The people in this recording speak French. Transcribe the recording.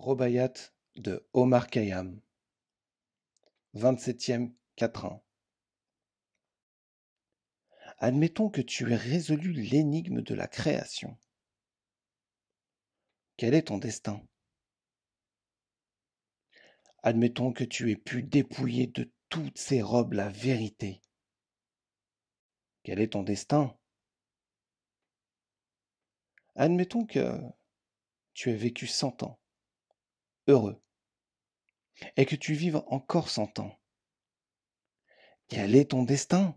Robayat de Omar Kayam, 27e quatrain. Admettons que tu aies résolu l'énigme de la création. Quel est ton destin Admettons que tu aies pu dépouiller de toutes ces robes la vérité. Quel est ton destin Admettons que tu aies vécu cent ans heureux et que tu vives encore cent ans. Quel est ton destin